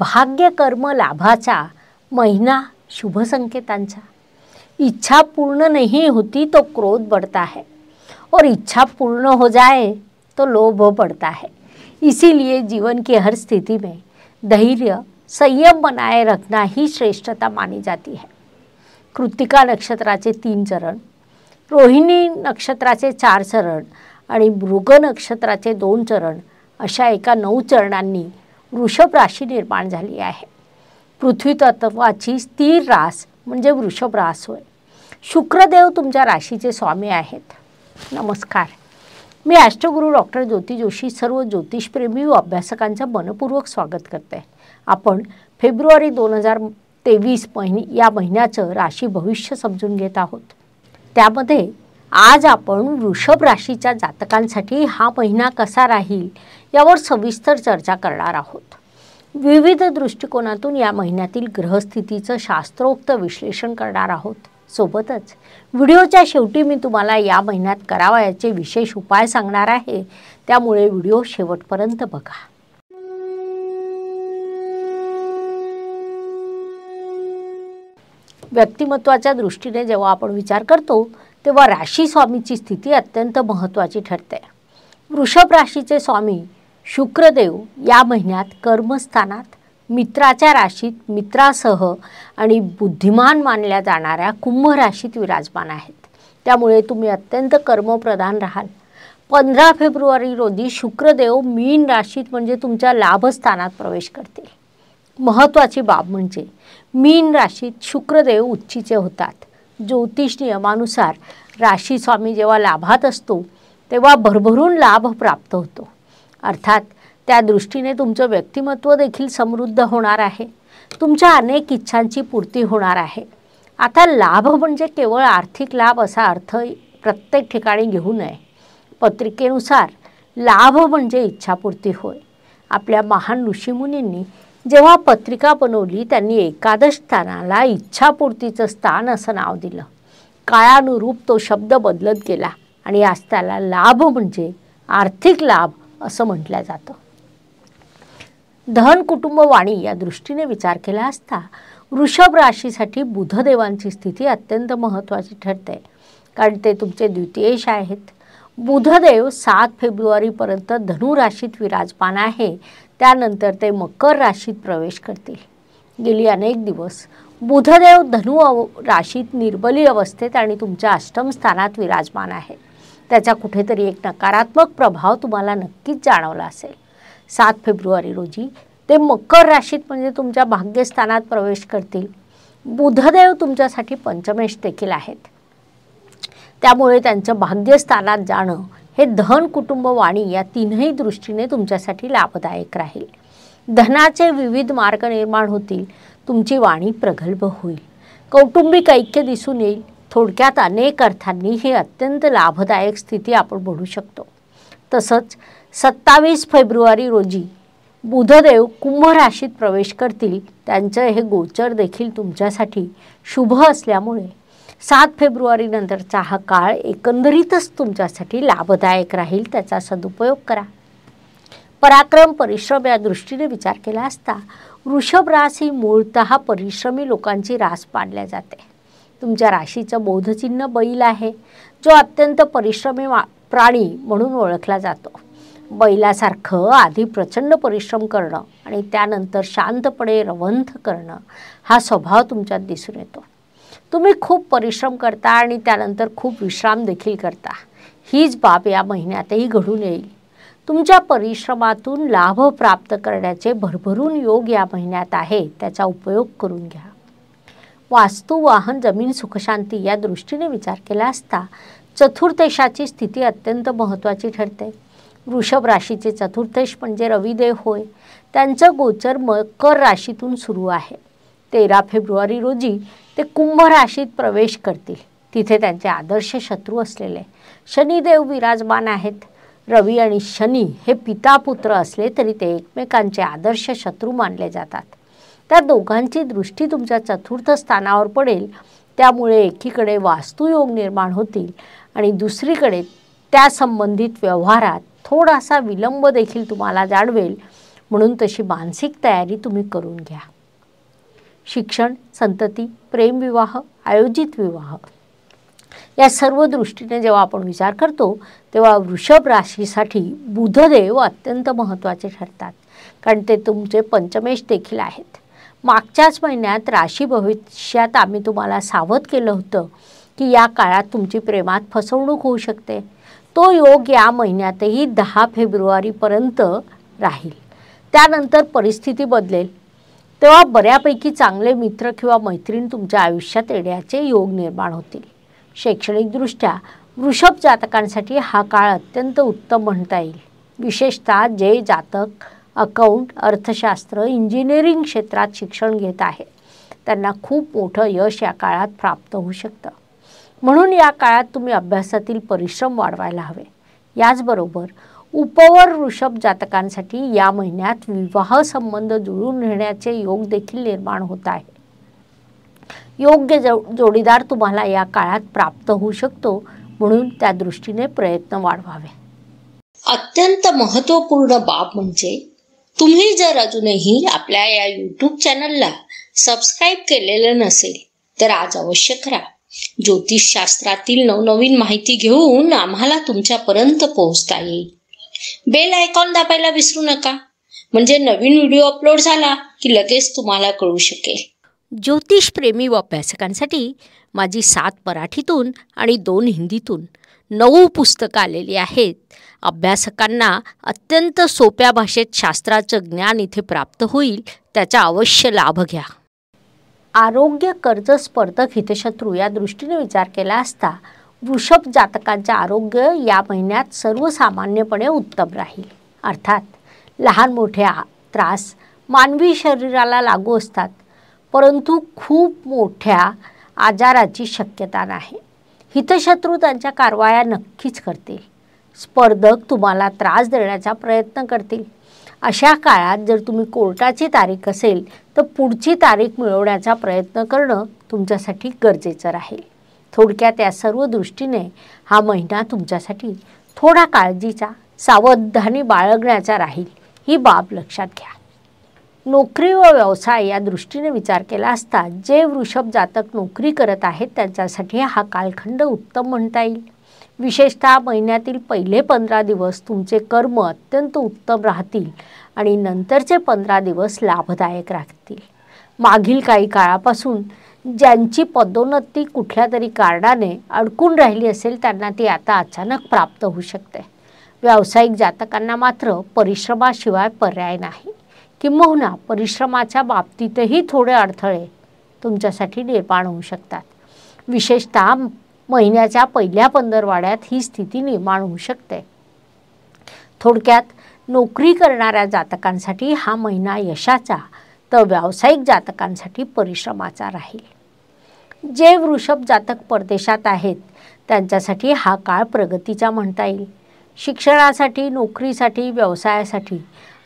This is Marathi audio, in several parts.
भाग्यकर्म लाभाचा महीना शुभ संकेतांचा इच्छा पूर्ण नहीं होती तो क्रोध बढ़ता है और इच्छा पूर्ण हो जाए तो लोभ बढ़ता है इसीलिए जीवन की हर स्थिति में धैर्य संयम बनाए रखना ही श्रेष्ठता मानी जाती है कृतिका नक्षत्राचे तीन चरण रोहिणी नक्षत्राचे चार चरण और मृग नक्षत्राचे दोन चरण अशा एक नौ चरणी वृषभ राशी निर्माण झाली आहे पृथ्वी तत्वाची स्थिर रास म्हणजे वृषभ रास होय शुक्रदेव तुमच्या राशीचे स्वामी आहेत नमस्कार मी अष्टगुरू डॉक्टर ज्योती जोशी सर्व ज्योतिषप्रेमी व अभ्यासकांचं मनपूर्वक स्वागत करते आपण फेब्रुवारी दोन हजार तेवीस महिने या महिन्याचं राशी भविष्य समजून घेत आहोत त्यामध्ये आज आपण वृषभ राशीच्या जातकांसाठी हा महिना कसा राहील यावर सविस्तर चर्चा करणार आहोत विविध दृष्टिकोनातून या महिन्यातील ग्रहस्थितीचं शास्त्रोक्त विश्लेषण करणार आहोत सोबतच व्हिडिओच्या शेवटी मी तुम्हाला या महिन्यात करावयाचे विशेष उपाय सांगणार आहे त्यामुळे व्हिडिओ शेवटपर्यंत बघा व्यक्तिमत्वाच्या दृष्टीने जेव्हा आपण विचार करतो तेव्हा राशी स्वामीची स्थिती अत्यंत महत्त्वाची ठरते वृषभ राशीचे स्वामी शुक्रदेव या महिन्यात कर्मस्थानात मित्राच्या राशीत मित्रासह आणि बुद्धिमान मानल्या जाणाऱ्या कुंभ राशीत विराजमान आहेत त्यामुळे तुम्ही अत्यंत कर्मप्रधान राहाल पंधरा फेब्रुवारी रोजी शुक्रदेव मीन राशीत म्हणजे तुमच्या लाभस्थानात प्रवेश करतील महत्त्वाची बाब म्हणजे मीन राशीत शुक्रदेव उच्चीचे होतात ज्योतिष नियमानुसार राशी स्वामी जेव्हा लाभात असतो तेव्हा भरभरून लाभ प्राप्त होतो अर्थात त्या दृष्टीने तुमचं व्यक्तिमत्व देखील समृद्ध होणार आहे तुमच्या अनेक इच्छांची पूर्ती होणार आहे आता लाभ म्हणजे केवळ आर्थिक लाभ असा अर्थ प्रत्येक ठिकाणी घेऊ नये पत्रिकेनुसार लाभ म्हणजे इच्छापूर्ती होय आपल्या महान ऋषीमुनींनी जेव्हा पत्रिका बनवली त्यांनी एकादश स्थानाला इच्छापूर्तीचं स्थान असं नाव दिलं काळानुरूप तो शब्द बदलत गेला आणि आज त्याला लाभ म्हणजे आर्थिक लाभ असं म्हटलं जातं धन कुटुंब वाणी या दृष्टीने विचार केला असता वृषभ राशीसाठी बुधदेवांची स्थिती अत्यंत महत्त्वाची ठरते कारण ते तुमचे द्वितीयश आहेत बुधदेव सात फेब्रुवारीपर्यंत धनुराशीत विराजमान आहे त्यानंतर ते मकर राशीत प्रवेश करतील गेली अनेक दिवस बुधदेव धनु राशीत निर्बली अवस्थेत आणि तुमच्या अष्टम स्थानात विराजमान आहे त्याचा कुठेतरी एक नकारात्मक प्रभाव तुम्हाला नक्कीच जाणवला असेल सात फेब्रुवारी रोजी ते मकर राशीत म्हणजे तुमच्या भाग्यस्थानात प्रवेश करतील बुधदेव तुमच्यासाठी पंचमेश देखील आहेत त्यामुळे त्यांचं भाग्यस्थानात जाणं हे धन कुटुंब वाणी या तीनही दृष्टीने तुमच्यासाठी लाभदायक राहील धनाचे विविध मार्ग निर्माण होतील तुमची वाणी प्रगल्भ होईल कौटुंबिक ऐक्य दिसून येईल थोडक्यात अनेक अर्थांनी ही अत्यंत लाभदायक स्थिती आपण बोलू शकतो तसंच सत्तावीस फेब्रुवारी रोजी बुधदेव कुंभ राशीत प्रवेश करतील त्यांचं हे गोचर देखील तुमच्यासाठी शुभ असल्यामुळे सात फेब्रुवारीनंतरचा हा काळ एकंदरीतच तुमच्यासाठी लाभदायक राहील त्याचा सदुपयोग करा पराक्रम परिश्रम या दृष्टीने विचार केला असता वृषभ रास ही मूळत परिश्रमी लोकांची रास पाडल्या जाते तुमच्या राशीचं बोधचिन्ह बैल आहे जो अत्यंत परिश्रमी प्राणी म्हणून ओळखला जातो बैलासारखं आधी प्रचंड परिश्रम करणं आणि त्यानंतर शांतपणे रवंथ करणं हा स्वभाव तुमच्यात दिसून येतो तुम्ही खूप परिश्रम करता आणि त्यानंतर खूप विश्राम देखील करता हीच बाब या महिन्यातही घडून येईल तुमच्या परिश्रमातून लाभ प्राप्त करण्याचे भरभरून योग या महिन्यात आहे त्याचा उपयोग करून घ्या वास्तू वाहन जमीन सुखशांती या दृष्टीने विचार केला असता चतुर्थेशाची स्थिती अत्यंत महत्त्वाची ठरते वृषभ राशीचे चतुर्थेश म्हणजे रविदेव होय त्यांचं गोचर मकर राशीतून सुरू आहे तेरा फेब्रुवारी रोजी ते कुंभ राशीत प्रवेश करतील तिथे त्यांचे आदर्श शत्रू असलेले शनिदेव विराजमान आहेत रवी आणि शनी हे पिता पुत्र असले तरी ते एकमेकांचे आदर्श शत्रू मानले जातात त्या दोघांची दृष्टी तुमच्या चतुर्थ स्थानावर पडेल त्यामुळे एकीकडे वास्तुयोग निर्माण होतील आणि दुसरीकडे त्या संबंधित व्यवहारात थोडासा विलंब देखील तुम्हाला जाणवेल म्हणून तशी मानसिक तयारी तुम्ही करून घ्या शिक्षण संतती प्रेमविवाह आयोजित विवाह या सर्व दृष्टीने जेव्हा आपण विचार करतो तेव्हा वृषभ राशीसाठी बुधदेव अत्यंत महत्त्वाचे ठरतात कारण ते तुमचे पंचमेश देखील आहेत मागच्याच महिन्यात राशी भविष्यात आम्ही तुम्हाला सावध केलं होतं की या काळात तुमची प्रेमात फसवणूक होऊ शकते तो योग या महिन्यातही दहा फेब्रुवारीपर्यंत राहील त्यानंतर परिस्थिती बदलेल तेव्हा बऱ्यापैकी चांगले मित्र किंवा मैत्रीण तुमच्या आयुष्यात येण्याचे योग निर्माण होतील शैक्षणिकदृष्ट्या वृषभ जातकांसाठी हा काळ अत्यंत उत्तम म्हणता येईल विशेषतः जे जातक अकाउंट अर्थशास्त्र इंजिनिअरिंग क्षेत्रात शिक्षण घेत आहे त्यांना खूप मोठं यश या काळात प्राप्त होऊ शकतं म्हणून या काळात तुम्ही अभ्यासातील परिश्रम वाढवायला हवे याचबरोबर उपवर ऋषभ जातकांसाठी या महिन्यात विवाह संबंध जुळून घेण्याचे योग देखील निर्माण होत आहे योग्य जोडीदार तुम्हाला या काळात प्राप्त होऊ शकतो म्हणून त्या दृष्टीने प्रयत्न वाढवावे अत्यंत महत्त्वपूर्ण बाब म्हणजे तुम्ही जर अजूनही आपल्या या यूट्यूब चॅनलला सबस्क्राईब केलेलं नसेल तर आज अवश्य करा ज्योतिषशास्त्रातील नवनवीन माहिती घेऊन आम्हाला तुमच्यापर्यंत पोहोचता येईल बेल आयकॉन दाबायला विसरू नका म्हणजे नवीन व्हिडिओ अपलोड झाला की लगेच तुम्हाला कळू शकेल ज्योतिषप्रेमी व अभ्यासकांसाठी माझी सात मराठीतून आणि दोन हिंदीतून नऊ पुस्तकं आलेली आहेत अभ्यासकांना अत्यंत सोप्या भाषेत शास्त्राचं ज्ञान इथे प्राप्त होईल त्याचा अवश्य लाभ घ्या आरोग्य कर्ज स्पर्धक हितशत्रू या दृष्टीने विचार केला असता वृषभ जातकांचं आरोग्य या महिन्यात सर्वसामान्यपणे उत्तम राहील अर्थात लहान मोठे त्रास मानवी शरीराला लागू असतात परंतु खूप मोठ्या आजाराची शक्यता नाही हितशत्रू त्यांच्या कारवाया नक्कीच करतील स्पर्धक तुम्हाला त्रास देण्याचा प्रयत्न करतील अशा काळात जर तुम्ही कोर्टाची तारीख असेल तर पुढची तारीख मिळवण्याचा प्रयत्न करणं तुमच्यासाठी गरजेचं राहील थोडक्यात या सर्व दृष्टीने हा महिना तुमच्यासाठी थोडा काळजीचा सावधानी बाळगण्याचा राहील ही बाब लक्षात घ्या नोकरी व व्यवसाय या दृष्टीने विचार केला असता जे वृषभ जातक नोकरी करत आहेत त्यांच्यासाठी हा कालखंड उत्तम म्हणता येईल विशेषतः महिन्यातील पहिले पंधरा दिवस तुमचे कर्म अत्यंत उत्तम राहतील आणि नंतरचे पंधरा दिवस लाभदायक राहतील मागील काही काळापासून ज्यांची पदोन्नती कुठल्या तरी कारणाने अडकून राहिली असेल त्यांना ती आता अचानक प्राप्त होऊ शकते व्यावसायिक जातकांना मात्र परिश्रमाशिवाय पर्याय नाही किंबहुना परिश्रमाच्या बाबतीतही थोडे अडथळे तुमच्यासाठी निर्माण होऊ शकतात विशेषतः महिन्याच्या पहिल्या पंधरवाड्यात ही स्थिती निर्माण होऊ शकते थोडक्यात नोकरी करणाऱ्या जातकांसाठी हा महिना यशाचा तर व्यावसायिक जातकांसाठी परिश्रमाचा राहील जे वृषभ जातक परदेशात आहेत त्यांच्यासाठी हा काळ प्रगतीचा म्हणता येईल शिक्षणासाठी नोकरीसाठी व्यवसायासाठी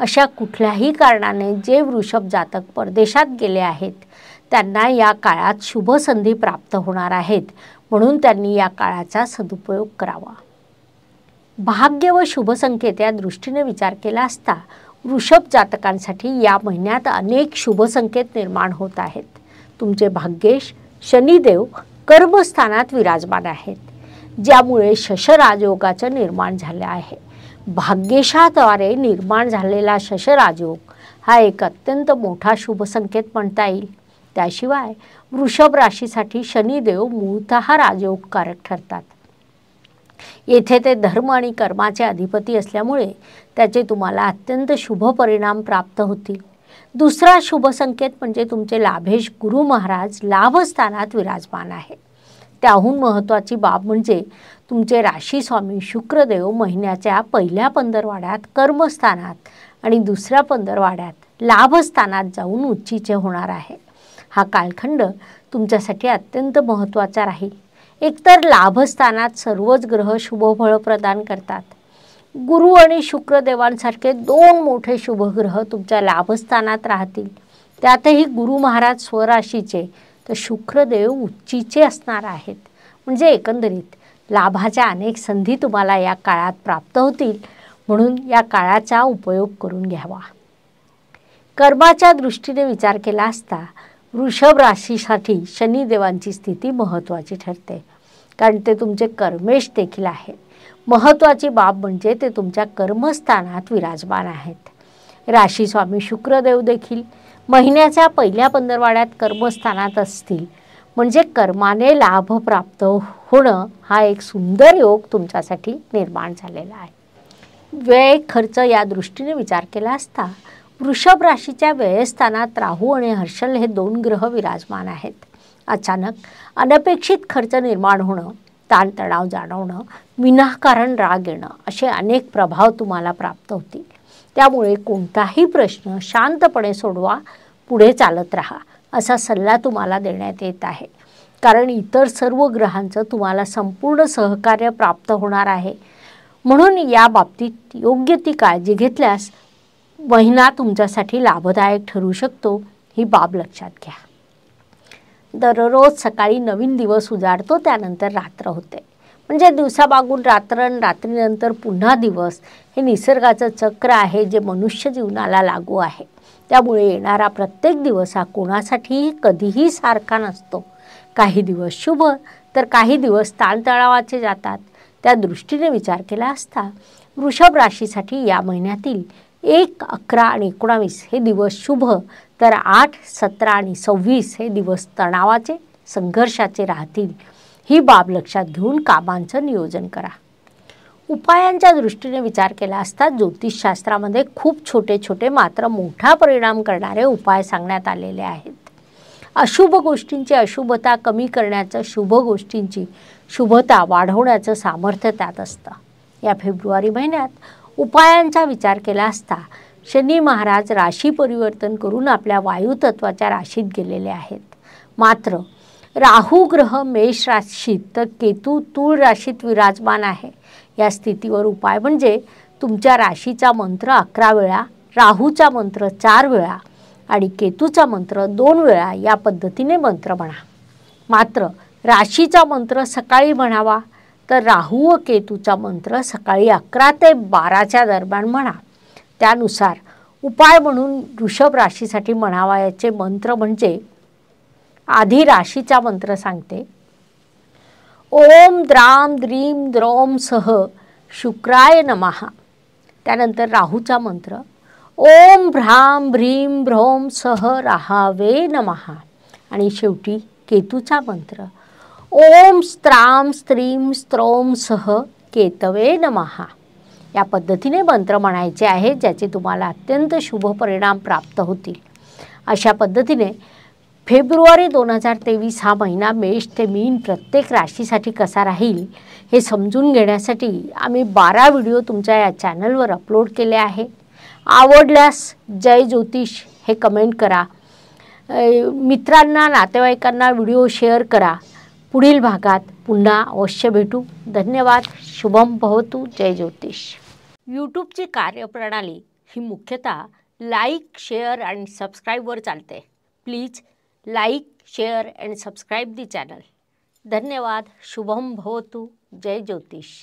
अशा कुठल्याही कारणाने जे वृषभ जातक परदेशात गेले आहेत त्यांना या काळात शुभ संधी प्राप्त होणार आहेत म्हणून त्यांनी या काळाचा सदुपयोग करावा भाग्य व शुभसंख्येत या दृष्टीने विचार केला असता वृषभ जातकांसाठी या महिन्यात अनेक शुभ संकेत निर्माण होत आहेत तुमचे भाग्येश शनिदेव कर्मस्थानात विराजमान आहेत ज्यामुळे शशराजयोगाचं निर्माण झालं आहे भाग्येशाद्वारे निर्माण झालेला शशराजयोग हा एक अत्यंत मोठा शुभ संकेत म्हणता येईल त्याशिवाय वृषभ राशीसाठी शनिदेव मूळत राजयोगकारक ठरतात येथे ते धर्म आणि कर्माचे अधिपती असल्यामुळे त्याचे तुम्हाला अत्यंत शुभ परिणाम प्राप्त होतील दुसरा शुभ संकेत म्हणजे तुमचे लाभेश गुरु महाराज लाभस्थानात विराजमान आहे त्याहून महत्त्वाची बाब म्हणजे तुमचे राशी स्वामी शुक्रदेव महिन्याच्या पहिल्या पंधरवाड्यात कर्मस्थानात आणि दुसऱ्या पंधरवाड्यात लाभस्थानात जाऊन उच्चीचे होणार आहे हा कालखंड तुमच्यासाठी अत्यंत महत्त्वाचा राहील एकतर लाभस्थानात सर्वच ग्रह शुभफळ प्रदान करतात गुरु आणि शुक्रदेवांसारखे दोन मोठे शुभग्रह तुमच्या लाभस्थानात राहतील त्यातही गुरु महाराज स्वराशीचे तर शुक्रदेव उच्चीचे असणार आहेत म्हणजे एकंदरीत लाभाच्या अनेक संधी तुम्हाला या काळात प्राप्त होतील म्हणून या काळाचा उपयोग करून घ्यावा कर्माच्या दृष्टीने विचार केला असता वृषभ राशीसाठी शनिदेवांची स्थिती महत्त्वाची ठरते कारण ते तुमचे कर्मेश देखील आहे महत्त्वाची बाब म्हणजे ते तुमच्या कर्मस्थानात विराजमान आहेत राशी स्वामी शुक्रदेव देखील महिन्याच्या पहिल्या पंधरवाड्यात कर्मस्थानात असतील म्हणजे कर्माने लाभ प्राप्त होणं हा एक सुंदर योग तुमच्यासाठी निर्माण झालेला आहे व्यय खर्च या दृष्टीने विचार केला असता वृषभ राशीच्या व्ययस्थानात राहू आणि हर्षल हे दोन ग्रह विराजमान आहेत अचानक अनपेक्षित खर्च निर्माण होणं ताणतणाव जाणवणं विनाकारण राग येणं असे अनेक प्रभाव तुम्हाला प्राप्त होतील त्यामुळे कोणताही प्रश्न शांतपणे सोडवा पुढे चालत राहा असा सल्ला तुम्हाला देण्यात येत आहे कारण इतर सर्व ग्रहांचं तुम्हाला संपूर्ण सहकार्य प्राप्त होणार आहे म्हणून या बाबतीत योग्य ती काळजी घेतल्यास महिना तुमच्यासाठी लाभदायक ठरू शकतो ही बाब लक्षात घ्या दररोज सकाळी नवीन दिवस उजाडतो त्यानंतर रात्र होते म्हणजे दिवसाबागून रात्र रात्रीनंतर पुन्हा दिवस हे निसर्गाचं चक्र आहे जे मनुष्य जीवनाला लागू आहे त्यामुळे येणारा प्रत्येक दिवस हा कोणासाठीही कधीही सारखा नसतो काही दिवस शुभ तर काही दिवस ताणतणावाचे जातात त्या दृष्टीने विचार केला असता वृषभ राशीसाठी या महिन्यातील एक अकरा आणि एकोणावीस हे दिवस शुभ तर आठ सतरा आणि सव्वीस हे दिवस तणावाचे संघर्षाचे राहतील ही बाब लक्षात घेऊन कामांचं नियोजन करा उपायांच्या दृष्टीने विचार केला असता ज्योतिषशास्त्रामध्ये खूप छोटे छोटे मात्र मोठा परिणाम करणारे उपाय सांगण्यात आलेले आहेत अशुभ गोष्टींची अशुभता कमी करण्याचं शुभ गोष्टींची शुभता वाढवण्याचं सामर्थ्य त्यात असतं या फेब्रुवारी महिन्यात उपायांचा विचार केला असता शनी महाराज राशी परिवर्तन करून आपल्या वायुतत्वाच्या राशीत गेलेले आहेत मात्र राहू ग्रह मेष राशीत तर केतू तूळ राशीत विराजमान आहे या स्थितीवर उपाय म्हणजे तुमच्या राशीचा मंत्र अकरा वेळा राहूचा मंत्र चार वेळा आणि केतूचा मंत्र दोन वेळा या पद्धतीने मंत्र म्हणा मात्र राशीचा मंत्र सकाळी म्हणावा तर राहू व केतूचा मंत्र सकाळी अकरा ते बाराच्या दरम्यान म्हणा त्यानुसार उपाय म्हणून ऋषभ राशीसाठी म्हणावायाचे मंत्र म्हणजे आधी राशीचा मंत्र सांगते ओम द्राम द्रीम द्रोम सह शुक्राय नमहा त्यानंतर राहूचा मंत्र ओम भ्राम भ्रीम भ्रोम सह राहावे नमहा आणि शेवटी केतूचा मंत्र ओम स्त्राम स्त्रीम स्त्रोम सह केतवे नमहा या पद्धतीने मंत्र म्हणायचे आहेत ज्याचे तुम्हाला अत्यंत शुभ परिणाम प्राप्त होतील अशा पद्धतीने फेब्रुवारी दोन हजार तेवीस हा महिना मेष ते मीन प्रत्येक राशीसाठी कसा राहील हे समजून घेण्यासाठी आम्ही बारा व्हिडिओ तुमच्या या चॅनलवर अपलोड केले आहे आवडल्यास जय ज्योतिष हे कमेंट करा मित्रांना नातेवाईकांना व्हिडिओ शेअर करा पुढील भागात पुन्हा अवश्य भेटू धन्यवाद शुभम भवतू जय ज्योतिष यूट्यूबची कार्यप्रणाली ही मुख्यतः लाईक शेअर अँड सबस्क्राईबवर चालते please like share and subscribe the channel धन्यवाद शुभम भवतू जय ज्योतिष